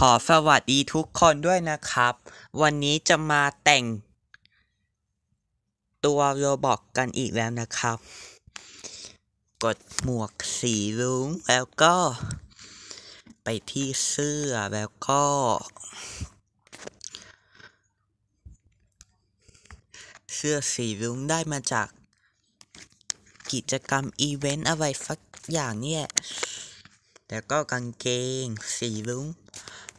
ขอสวัสดีทุกคนด้วยนะครับ วันนี้จะมาแต่ง ตัวโรบอกกันอีกแล้วนะครับ กดหมวกสีรุ้งแล้วก็ ไปที่เสื้อแล้วก็ เสื้อสีรุ้งได้มาจากกิจกรรม อีเวนต์ อะไรสักอย่างเนี่ยแล้วก็กางเกงสีรุ้ง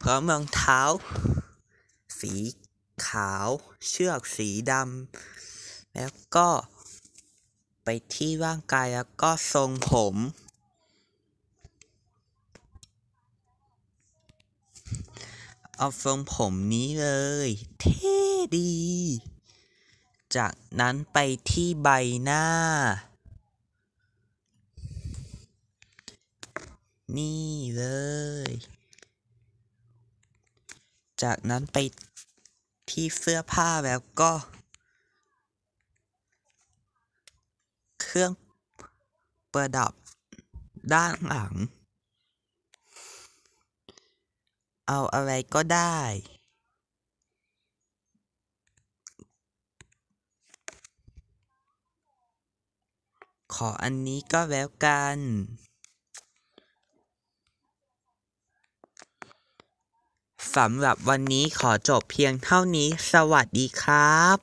พร้อมรองเท้า สีขาวเชือกสีดำแล้วก็ไปที่ร่างกายแล้วก็ทรงผม เอาทรงผมนี้เลย เท่ดี จากนั้นไปที่ใบหน้า นี่เลยจากนั้นไปที่เสื้อผ้าแล้วก็ เครื่องประดับ ด้านหลัง เอาอะไรก็ได้ ขออันนี้ก็แล้วกันสำหรับวันนี้ขอจบเพียงเท่านี้ สวัสดีครับ